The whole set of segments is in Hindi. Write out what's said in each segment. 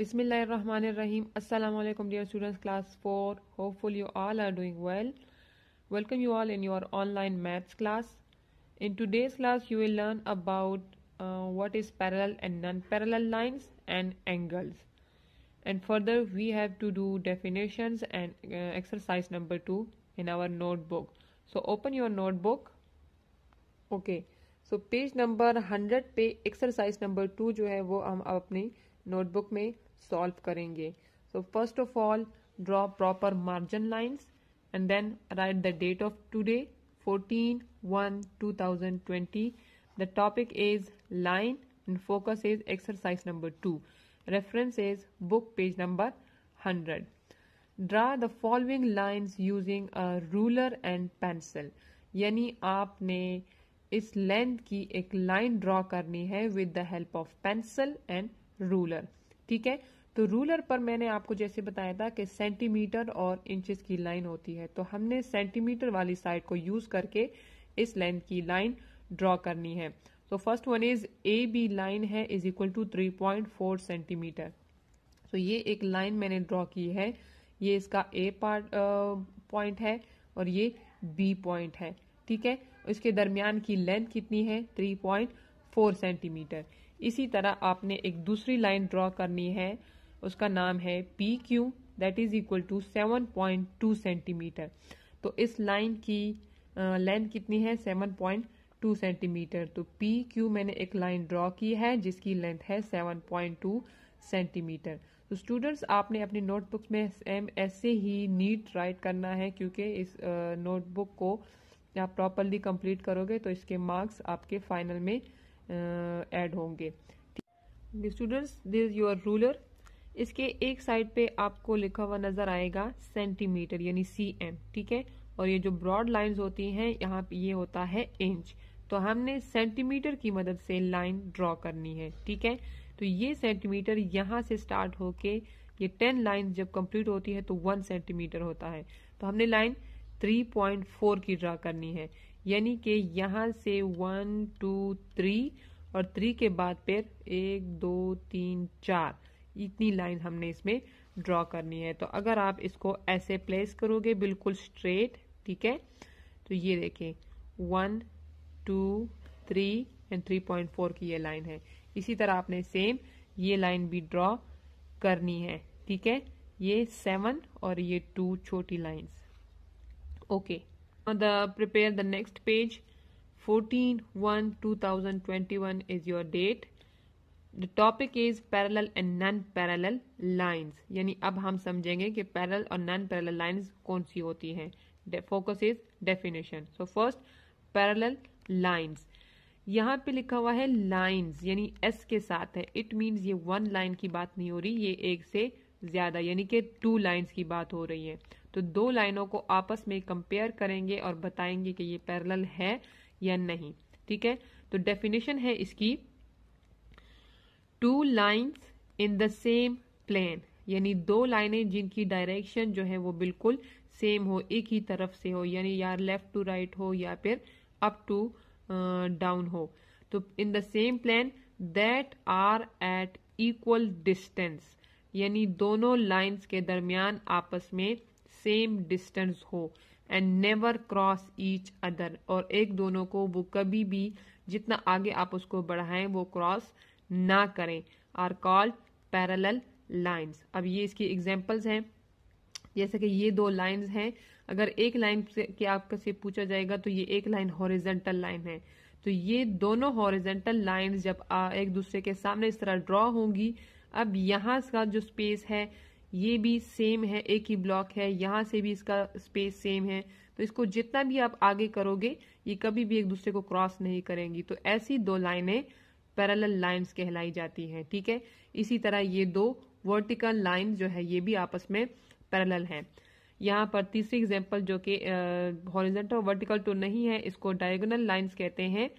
बिसमीम अल्लाम dear students class four hopeful you all are doing well welcome you all in your online maths class in today's class you will learn about what is parallel and non parallel lines and angles and further we have to do definition and exercise number two in our note book so open your note book okay so page number hundred पे एक्सरसाइज नंबर टू जो है वो हम अपनी नोटबुक में सॉल्व करेंगे so first of all draw proper margin lines and then write the date of today fourteen one two thousand twenty the topic is line and focus is exercise number two reference is book page number hundred draw the following lines using a ruler and pencil यानी आपने इस लेंथ की एक लाइन ड्रॉ करनी है with the help of pencil and ruler ठीक है तो रूलर पर मैंने आपको जैसे बताया था कि सेंटीमीटर और इंचेस की लाइन होती है तो हमने सेंटीमीटर वाली साइड को यूज करके इस लेंथ की लाइन ड्रॉ करनी है तो first one is A B line है is equal to three point four centimetre तो ये एक लाइन मैंने ड्रॉ की है ये इसका ए पार्ट पॉइंट है और ये बी पॉइंट है ठीक है इसके दरमियान की लेंथ कितनी है थ्री पॉइंट फोर सेंटीमीटर इसी तरह आपने एक दूसरी लाइन ड्रॉ करनी है उसका नाम है P Q that is equal to seven point two centimetre तो इस लाइन की लेंथ कितनी है सेवन पॉइंट टू सेंटीमीटर तो पी क्यू मैंने एक लाइन ड्रॉ की है जिसकी लेंथ है सेवन पॉइंट टू सेंटीमीटर तो स्टूडेंट्स आपने अपनी नोटबुक में सेम ऐसे ही नीट राइट करना है क्योंकि इस नोटबुक को आप प्रॉपरली कंप्लीट करोगे तो इसके मार्क्स आपके फाइनल में ऐड होंगे स्टूडेंट्स दिस योर रूलर इसके एक साइड पे आपको लिखा हुआ नजर आएगा सेंटीमीटर यानी सी एम ठीक है और ये जो ब्रॉड लाइंस होती हैं यहाँ पे ये होता है इंच तो हमने सेंटीमीटर की मदद से लाइन ड्रॉ करनी है ठीक है तो ये सेंटीमीटर यहाँ से स्टार्ट होके ये टेन लाइन जब कंप्लीट होती है तो वन सेंटीमीटर होता है तो हमने लाइन थ्री पॉइंट फोर की ड्रा करनी है यानी कि यहाँ से वन टू थ्री और थ्री के बाद फिर एक दो तीन चार इतनी लाइन हमने इसमें ड्रॉ करनी है तो अगर आप इसको ऐसे प्लेस करोगे बिल्कुल स्ट्रेट ठीक है तो ये देखें one two three and three point four की ये लाइन है इसी तरह आपने सेम ये लाइन भी ड्रॉ करनी है ठीक है ये सेवन और ये टू छोटी lines okay the prepare the next page fourteen one two thousand twenty one is your date the topic is parallel and non parallel lines यानी अब हम समझेंगे कि पैरल और नॉन पैरल लाइन्स कौन सी होती हैं focus is definition so first parallel lines यहाँ पे लिखा हुआ है लाइन्स यानी एस के साथ है इट मीन्स ये वन लाइन की बात नहीं हो रही ये एक से ज्यादा यानी कि टू लाइन्स की बात हो रही है तो दो लाइनों को आपस में कंपेयर करेंगे और बताएंगे कि ये पैरल है या नहीं ठीक है तो डेफिनेशन है इसकी two lines in the same plane यानी दो लाइनें जिनकी डायरेक्शन जो है वो बिल्कुल सेम हो एक ही तरफ से हो यानी यार लेफ्ट टू राइट हो या फिर अप टू डाउन हो तो in the same plane that are at equal distance यानी दोनों लाइंस के दरमियान आपस में सेम डिस्टेंस हो and never cross each other और एक दोनों को वो कभी भी जितना आगे आप उसको बढ़ाएं वो क्रॉस ना करें आर कॉल्ड पैरल लाइन्स अब ये इसकी एग्जाम्पल्स हैं जैसे कि ये दो लाइन्स हैं अगर एक लाइन से के आपका से पूछा जाएगा तो ये एक लाइन हॉरिजेंटल लाइन है तो ये दोनों हॉरिजेंटल लाइन्स जब एक दूसरे के सामने इस तरह ड्रॉ होंगी अब यहाँ का जो स्पेस है ये भी सेम है एक ही ब्लॉक है यहाँ से भी इसका स्पेस सेम है तो इसको जितना भी आप आगे करोगे ये कभी भी एक दूसरे को क्रॉस नहीं करेंगी तो ऐसी दो लाइनें पैरल लाइंस कहलाई जाती हैं ठीक है इसी तरह ये दो वर्टिकल लाइन जो है ये भी आपस में पैरल है यहाँ पर तीसरी एग्जाम्पल जो कि हॉरिजेंटल वर्टिकल तो नहीं है इसको डायगोनल लाइन्स कहते हैं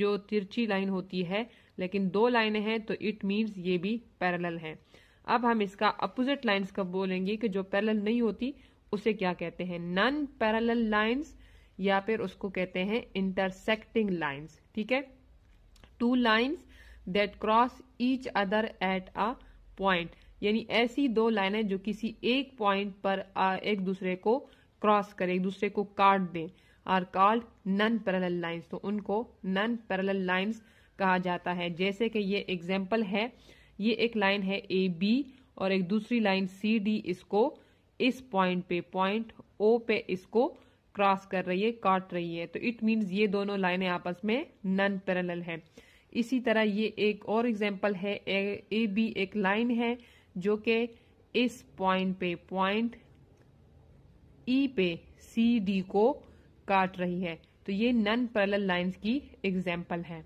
जो तिरछी लाइन होती है लेकिन दो लाइनें हैं तो इट मीन्स ये भी पैरल हैं अब हम इसका अपोजिट लाइन्स कब बोलेंगे कि जो पैरल नहीं होती उसे क्या कहते हैं नन पैरल लाइन्स या फिर उसको कहते हैं इंटरसेक्टिंग लाइन्स ठीक है two lines that cross each other at a point यानी ऐसी दो लाइनें जो किसी एक पॉइंट पर एक दूसरे को क्रॉस करें एक दूसरे को काट दें are called non parallel lines तो उनको नन पैरल लाइन्स कहा जाता है जैसे कि ये एग्जाम्पल है ये एक लाइन है ए बी और एक दूसरी लाइन सी डी इसको इस पॉइंट पे पॉइंट ओ पे इसको क्रॉस कर रही है काट रही है तो इट मीन्स ये दोनों लाइनें आपस में नन पैरेलल हैं इसी तरह ये एक और एग्जाम्पल है ए बी एक लाइन है जो कि इस पॉइंट पे पॉइंट ई e पे सी डी को काट रही है तो ये नन पैरेलल लाइंस की एग्जाम्पल है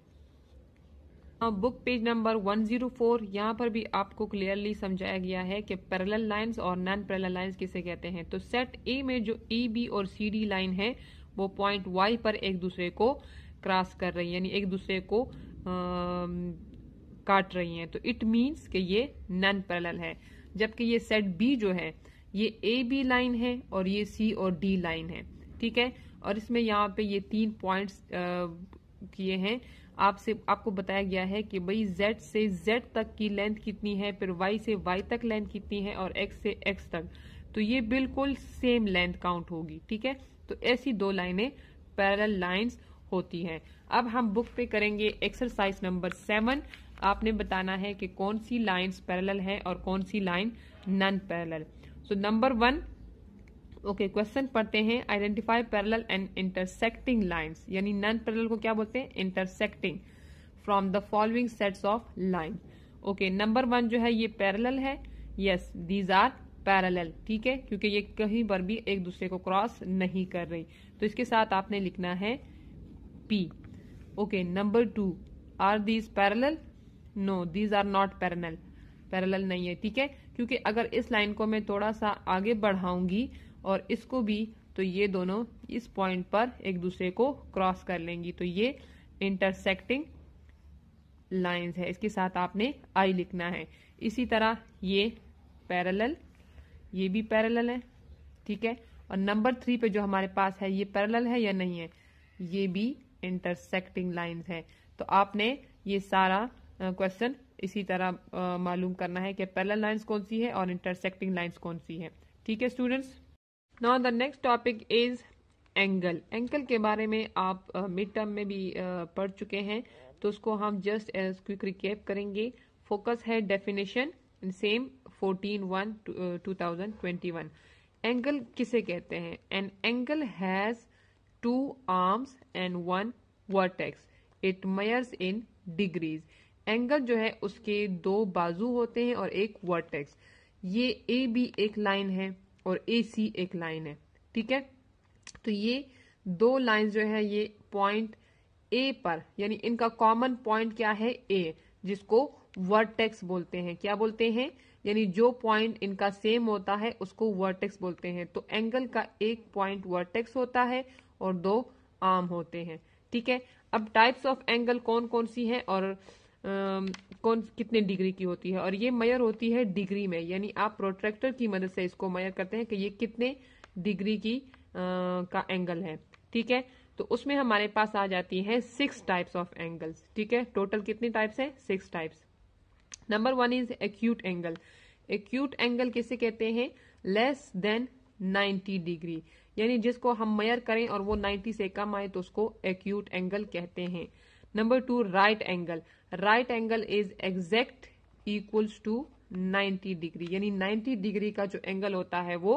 बुक पेज नंबर 104 यहाँ पर भी आपको क्लियरली समझाया गया है कि पैरेलल लाइंस और नॉन पैरेलल लाइंस किसे कहते हैं तो सेट ए में जो ए बी और सी डी लाइन है वो पॉइंट वाई पर एक दूसरे को क्रॉस कर रही है यानी एक दूसरे को आ, काट रही हैं तो इट मीन्स कि ये नॉन पैरेलल है जबकि ये सेट बी जो है ये ए बी लाइन है और ये सी और डी लाइन है ठीक है और इसमें यहाँ पे ये तीन पॉइंट्स किए हैं आपसे आपको बताया गया है कि भाई z से z तक की लेंथ कितनी है फिर y से y तक लेंथ कितनी है और x से x तक तो ये बिल्कुल सेम लेंथ काउंट होगी ठीक है तो ऐसी दो लाइनें पैरल लाइंस होती हैं अब हम बुक पे करेंगे एक्सरसाइज नंबर सेवन आपने बताना है कि कौन सी लाइंस पैरल हैं और कौन सी line non parallel so number one okay okay, question पढ़ते हैं identify parallel and intersecting lines यानी नॉन पैरेलल को क्या बोलते हैं intersecting from the following sets of line okay number one जो है ये पैरेलल है यस दीज आर पैरेलल ठीक है क्योंकि ये कहीं पर भी एक दूसरे को क्रॉस नहीं कर रही तो इसके साथ आपने लिखना है P okay number two are these parallel no these are not parallel parallel नहीं है ठीक है क्योंकि अगर इस लाइन को मैं थोड़ा सा आगे बढ़ाऊंगी और इसको भी तो ये दोनों इस पॉइंट पर एक दूसरे को क्रॉस कर लेंगी तो ये इंटरसेक्टिंग लाइंस है इसके साथ आपने आई लिखना है इसी तरह ये पैरेलल ये भी पैरेलल है ठीक है और नंबर थ्री पे जो हमारे पास है ये पैरेलल है या नहीं है ये भी इंटरसेक्टिंग लाइंस है तो आपने ये सारा क्वेश्चन इसी तरह मालूम करना है कि पैरेलल लाइंस कौन सी है और इंटरसेक्टिंग लाइंस कौन सी है ठीक है students now the next topic is angle angle के बारे में आप मिड uh, टर्म में भी uh, पढ़ चुके हैं तो उसको हम जस्ट एज क्विक रिकेप करेंगे फोकस है definition same fourteen one two thousand twenty one angle किसे कहते हैं an angle has two arms and one vertex it measures in degrees angle जो है उसके दो बाजू होते हैं और एक वर्टेक्स ये ए भी एक लाइन है और ए सी एक लाइन है ठीक है तो ये दो लाइन जो है ये पॉइंट ए पर यानी इनका कॉमन पॉइंट क्या है ए जिसको वर्टेक्स बोलते हैं क्या बोलते हैं यानी जो पॉइंट इनका सेम होता है उसको वर्टेक्स बोलते हैं तो एंगल का एक पॉइंट वर्टेक्स होता है और दो आर्म होते हैं ठीक है अब टाइप्स ऑफ एंगल कौन कौन सी हैं और कौन कितने डिग्री की होती है और ये मयर होती है डिग्री में यानी आप प्रोट्रैक्टर की मदद से इसको मयर करते हैं कि ये कितने डिग्री की आ, का एंगल है ठीक है तो उसमें हमारे पास आ जाती है सिक्स टाइप्स ऑफ एंगल्स ठीक है टोटल कितनी टाइप्स है six types number one is acute angle acute angle किसे कहते हैं लेस देन 90 डिग्री यानी जिसको हम मयर करें और वो 90 से कम आए तो उसको एक्यूट एंगल कहते हैं number two right angle right angle is exact equals to 90 degree यानी 90 डिग्री का जो एंगल होता है वो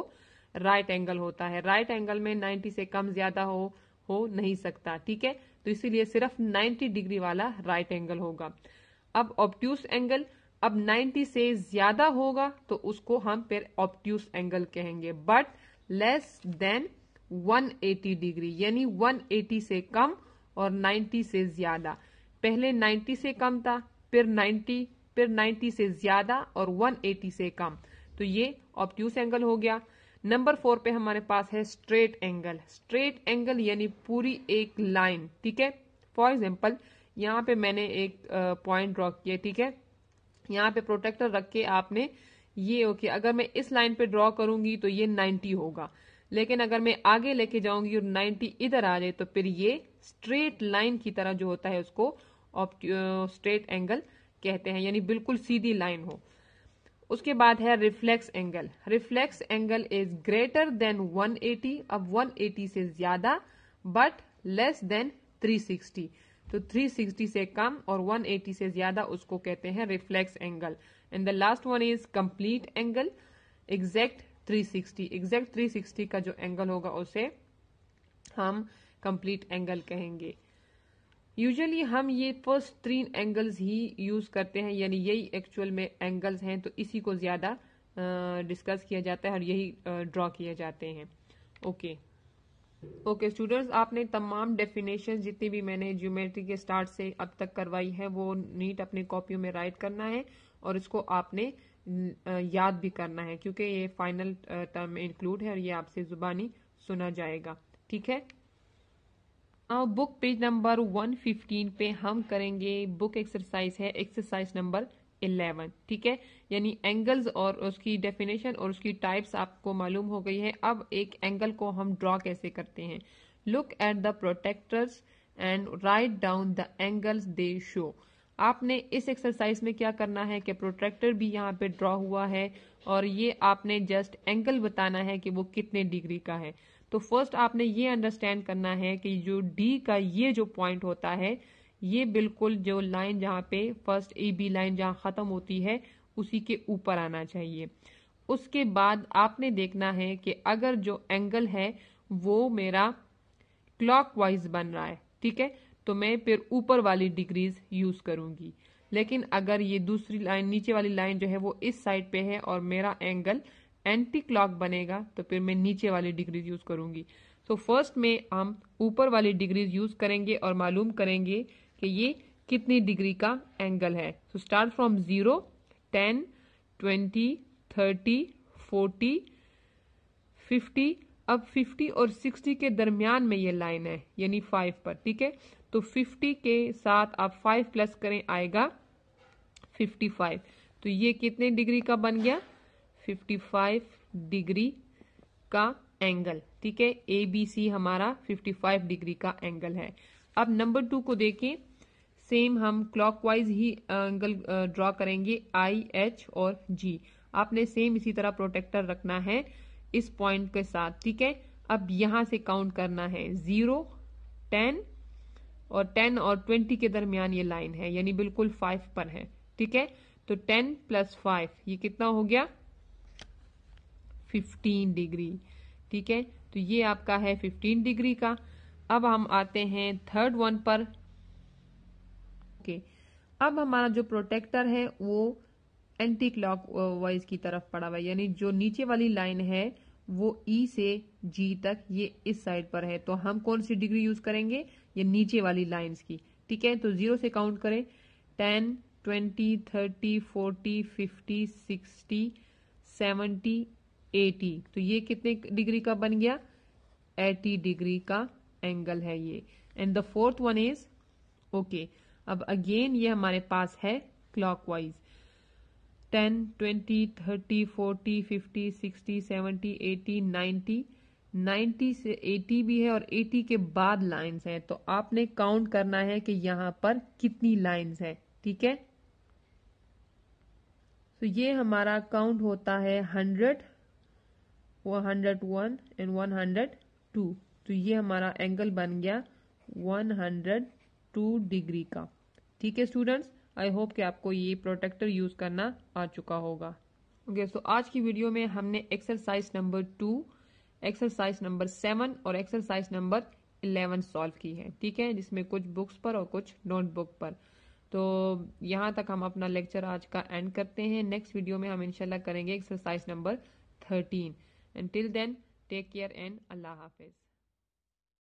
राइट right एंगल होता है राइट right एंगल में 90 से कम ज्यादा हो हो नहीं सकता ठीक है तो इसीलिए सिर्फ 90 डिग्री वाला राइट right एंगल होगा अब ऑप्ट्यूस एंगल अब 90 से ज्यादा होगा तो उसको हम फिर ऑप्ट्यूस एंगल कहेंगे बट लेस देन 180 डिग्री यानी 180 से कम और 90 से ज्यादा पहले 90 से कम था फिर 90 फिर 90 से ज्यादा और 180 से कम तो ये ऑप्ट्यूस एंगल हो गया नंबर फोर पे हमारे पास है स्ट्रेट एंगल स्ट्रेट एंगल यानी पूरी एक लाइन ठीक है फॉर एग्जाम्पल यहाँ पे मैंने एक पॉइंट ड्रॉ किया ठीक है यहाँ पे प्रोटेक्टर रख के आपने ये ओके okay, अगर मैं इस लाइन पे ड्रॉ करूंगी तो ये 90 होगा लेकिन अगर मैं आगे लेके जाऊंगी और 90 इधर आ जाए तो फिर ये स्ट्रेट लाइन की तरह जो होता है उसको स्ट्रेट एंगल कहते हैं यानी बिल्कुल सीधी लाइन हो उसके बाद है reflex angle reflex angle is greater than 180 अब 180 से ज्यादा बट लेस देन 360 तो 360 से कम और 180 से ज्यादा उसको कहते हैं reflex angle and the last one is complete angle exact 360 exact 360 का जो एंगल होगा उसे हम कंप्लीट एंगल कहेंगे यूजुअली हम ये फर्स्ट थ्री एंगल्स ही यूज करते हैं यानी यही एक्चुअल में एंगल्स हैं तो इसी को ज्यादा डिस्कस किया जाता है और यही ड्रॉ किए जाते हैं ओके ओके स्टूडेंट्स आपने तमाम डेफिनेशन जितनी भी मैंने ज्योमेट्री के स्टार्ट से अब तक करवाई है वो नीट अपने कॉपियों में राइट करना है और इसको आपने याद भी करना है क्योंकि ये फाइनल टर्म इंक्लूड है और ये आपसे जुबानी सुना जाएगा ठीक है बुक पेज नंबर 115 पे हम करेंगे बुक एक्सरसाइज है एक्सरसाइज नंबर 11 ठीक है यानी एंगल्स और उसकी डेफिनेशन और उसकी टाइप्स आपको मालूम हो गई है अब एक एंगल को हम ड्रॉ कैसे करते हैं look at the protractors and write down the angles they show आपने इस एक्सरसाइज में क्या करना है कि प्रोट्रैक्टर भी यहाँ पे ड्रॉ हुआ है और ये आपने जस्ट एंगल बताना है कि वो कितने डिग्री का है तो फर्स्ट आपने ये अंडरस्टैंड करना है कि जो डी का ये जो पॉइंट होता है ये बिल्कुल जो लाइन जहाँ पे फर्स्ट ए बी लाइन जहाँ ख़त्म होती है उसी के ऊपर आना चाहिए उसके बाद आपने देखना है कि अगर जो एंगल है वो मेरा क्लॉकवाइज बन रहा है ठीक है तो मैं फिर ऊपर वाली डिग्रीज यूज़ करूंगी लेकिन अगर ये दूसरी लाइन नीचे वाली लाइन जो है वो इस साइड पे है और मेरा एंगल एंटी क्लॉक बनेगा तो फिर मैं नीचे वाली डिग्रीज यूज़ करूँगी तो फर्स्ट में हम ऊपर वाली डिग्रीज यूज़ करेंगे और मालूम करेंगे कि ये कितनी डिग्री का एंगल है so start from zero ten twenty thirty forty fifty अब 50 और 60 के दरमियान में ये लाइन है यानी 5 पर ठीक है तो 50 के साथ आप 5 प्लस करें आएगा 55 तो ये कितने डिग्री का बन गया 55 डिग्री का एंगल ठीक है ए बी सी हमारा 55 डिग्री का एंगल है अब नंबर टू को देखें सेम हम क्लॉकवाइज ही एंगल ड्रॉ करेंगे आई एच और जी आपने सेम इसी तरह प्रोटेक्टर रखना है इस पॉइंट के साथ ठीक है अब यहां से काउंट करना है जीरो टेन और टेन और ट्वेंटी के दरमियान ये लाइन है यानी बिल्कुल फाइव पर है ठीक है तो टेन प्लस फाइव ये कितना हो गया फिफ्टीन डिग्री ठीक है तो ये आपका है फिफ्टीन डिग्री का अब हम आते हैं थर्ड वन पर ओके अब हमारा जो प्रोटेक्टर है वो एंटी क्लॉक वाइज की तरफ पड़ा हुआ है यानी जो नीचे वाली लाइन है वो ई e से जी तक ये इस साइड पर है तो हम कौन सी डिग्री यूज करेंगे ये नीचे वाली लाइंस की ठीक है तो जीरो से काउंट करें ten twenty thirty forty fifty sixty seventy eighty तो ये कितने डिग्री का बन गया एटी डिग्री का एंगल है ये and the fourth one is okay अब अगेन ये हमारे पास है clockwise ten twenty thirty forty fifty sixty seventy eighty ninety ninety से एटी भी है और एटी के बाद लाइन्स हैं तो आपने काउंट करना है कि यहाँ पर कितनी लाइन्स हैं ठीक है तो ये हमारा काउंट होता है hundred one hundred one and one hundred two तो ये हमारा एंगल बन गया वन हंड्रेड टू डिग्री का ठीक है स्टूडेंट्स आई होप कि आपको ये प्रोटेक्टर यूज़ करना आ चुका होगा ओके okay, सो so आज की वीडियो में हमने exercise number two exercise number seven और एक्सरसाइज नंबर इलेवन सॉल्व की है ठीक है जिसमें कुछ बुक्स पर और कुछ नोटबुक पर तो यहाँ तक हम अपना लेक्चर आज का एंड करते हैं नेक्स्ट वीडियो में हम इंशाल्लाह करेंगे exercise number thirteen and till then take care and अल्लाह हाफिज़